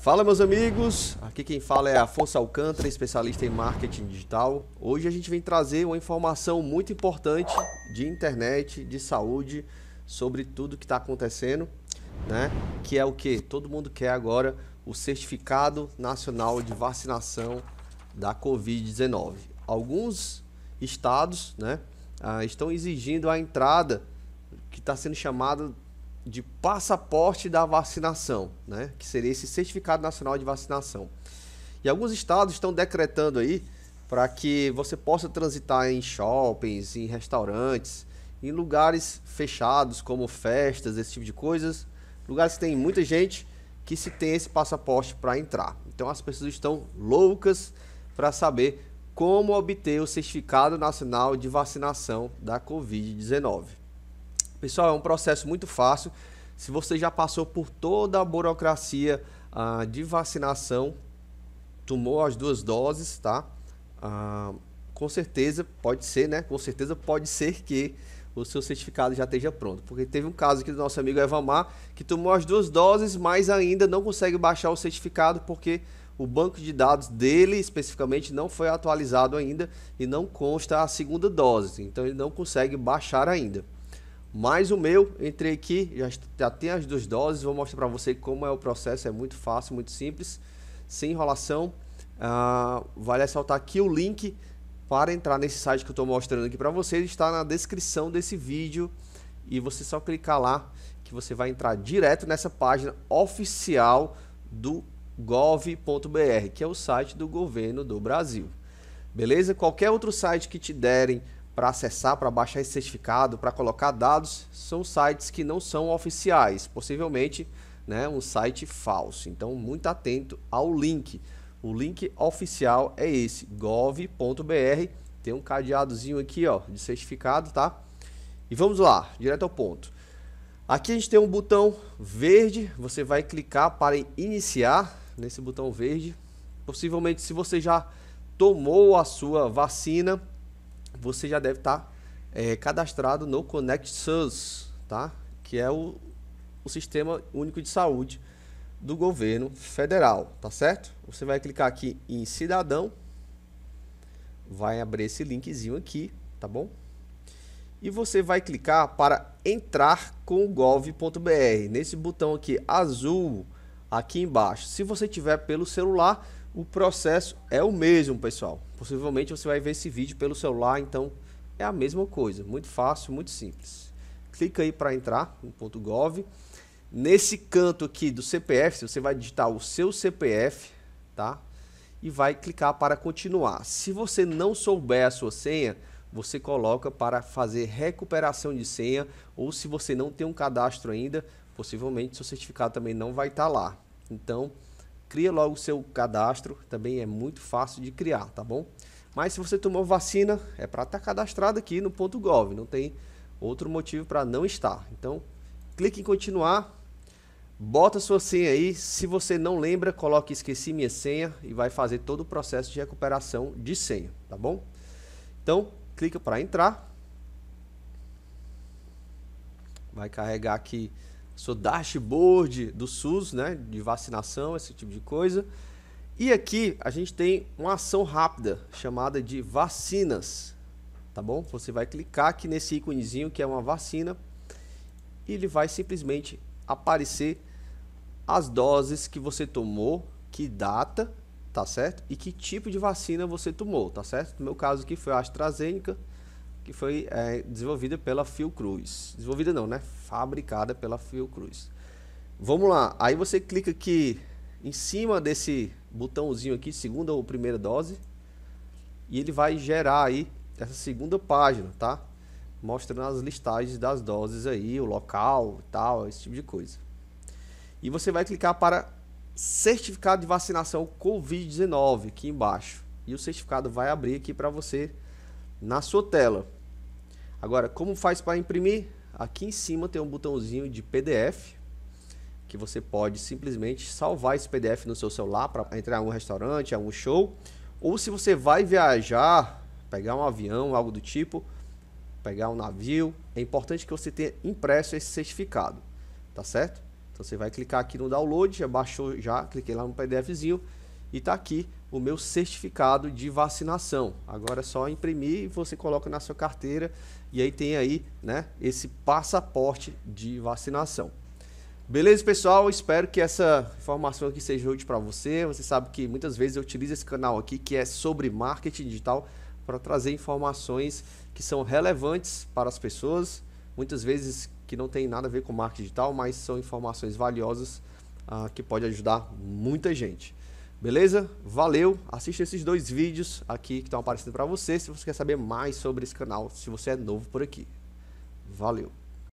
Fala meus amigos, aqui quem fala é Afonso Alcântara, especialista em marketing digital. Hoje a gente vem trazer uma informação muito importante de internet, de saúde, sobre tudo que está acontecendo, né? Que é o que todo mundo quer agora o certificado nacional de vacinação da COVID-19. Alguns estados, né, ah, estão exigindo a entrada que está sendo chamada de passaporte da vacinação, né? que seria esse certificado nacional de vacinação. E alguns estados estão decretando aí para que você possa transitar em shoppings, em restaurantes, em lugares fechados como festas, esse tipo de coisas, lugares que tem muita gente que se tem esse passaporte para entrar. Então as pessoas estão loucas para saber como obter o certificado nacional de vacinação da COVID-19. Pessoal, é um processo muito fácil. Se você já passou por toda a burocracia ah, de vacinação, tomou as duas doses, tá? Ah, com certeza pode ser, né? Com certeza pode ser que o seu certificado já esteja pronto. Porque teve um caso aqui do nosso amigo Evamar que tomou as duas doses, mas ainda não consegue baixar o certificado porque o banco de dados dele especificamente não foi atualizado ainda e não consta a segunda dose. Então ele não consegue baixar ainda. Mas o meu, entrei aqui, já, já tem as duas doses, vou mostrar para você como é o processo, é muito fácil, muito simples, sem enrolação. Ah, vale ressaltar aqui o link para entrar nesse site que eu estou mostrando aqui para vocês, está na descrição desse vídeo e você só clicar lá que você vai entrar direto nessa página oficial do gov.br, que é o site do governo do Brasil. Beleza? Qualquer outro site que te derem para acessar, para baixar esse certificado, para colocar dados, são sites que não são oficiais, possivelmente né, um site falso. Então, muito atento ao link. O link oficial é esse, gov.br. Tem um cadeadozinho aqui ó, de certificado, tá? E vamos lá, direto ao ponto. Aqui a gente tem um botão verde, você vai clicar para iniciar nesse botão verde. Possivelmente, se você já tomou a sua vacina, você já deve estar tá, é, cadastrado no ConnectSUS, tá? que é o, o Sistema Único de Saúde do governo federal, tá certo? Você vai clicar aqui em cidadão, vai abrir esse linkzinho aqui, tá bom? E você vai clicar para entrar com o gov.br, nesse botão aqui azul aqui embaixo. Se você tiver pelo celular, o processo é o mesmo, pessoal. Possivelmente você vai ver esse vídeo pelo celular, então é a mesma coisa. Muito fácil, muito simples. Clica aí para entrar no ponto .gov. Nesse canto aqui do CPF, você vai digitar o seu CPF, tá? E vai clicar para continuar. Se você não souber a sua senha, você coloca para fazer recuperação de senha ou se você não tem um cadastro ainda, possivelmente seu certificado também não vai estar tá lá. Então, cria logo o seu cadastro, também é muito fácil de criar, tá bom? Mas se você tomou vacina, é para estar tá cadastrado aqui no ponto .gov, não tem outro motivo para não estar. Então, clique em continuar, bota sua senha aí, se você não lembra, coloque esqueci minha senha e vai fazer todo o processo de recuperação de senha, tá bom? Então, clica para entrar. Vai carregar aqui sou dashboard do SUS, né, de vacinação, esse tipo de coisa. E aqui a gente tem uma ação rápida chamada de vacinas, tá bom? Você vai clicar aqui nesse íconezinho que é uma vacina e ele vai simplesmente aparecer as doses que você tomou, que data, tá certo? E que tipo de vacina você tomou, tá certo? No meu caso aqui foi a AstraZeneca, que foi é, desenvolvida pela Fiocruz. Desenvolvida não, né? Fabricada pela Fiocruz. Vamos lá, aí você clica aqui em cima desse botãozinho aqui, segunda ou primeira dose, e ele vai gerar aí essa segunda página, tá? Mostrando as listagens das doses aí, o local e tal, esse tipo de coisa. E você vai clicar para certificado de vacinação COVID-19 aqui embaixo. E o certificado vai abrir aqui para você na sua tela. Agora, como faz para imprimir? Aqui em cima tem um botãozinho de PDF que você pode simplesmente salvar esse PDF no seu celular para entrar em algum restaurante, algum show, ou se você vai viajar, pegar um avião, algo do tipo, pegar um navio, é importante que você tenha impresso esse certificado, tá certo? Então você vai clicar aqui no download, já baixou já, cliquei lá no PDFzinho e está aqui o meu certificado de vacinação. Agora é só imprimir e você coloca na sua carteira e aí tem aí, né, esse passaporte de vacinação. Beleza, pessoal? Espero que essa informação aqui seja útil para você. Você sabe que muitas vezes eu utilizo esse canal aqui que é sobre marketing digital para trazer informações que são relevantes para as pessoas, muitas vezes que não tem nada a ver com marketing digital, mas são informações valiosas ah, que pode ajudar muita gente. Beleza? Valeu, assista esses dois vídeos aqui que estão aparecendo para você se você quer saber mais sobre esse canal, se você é novo por aqui. Valeu!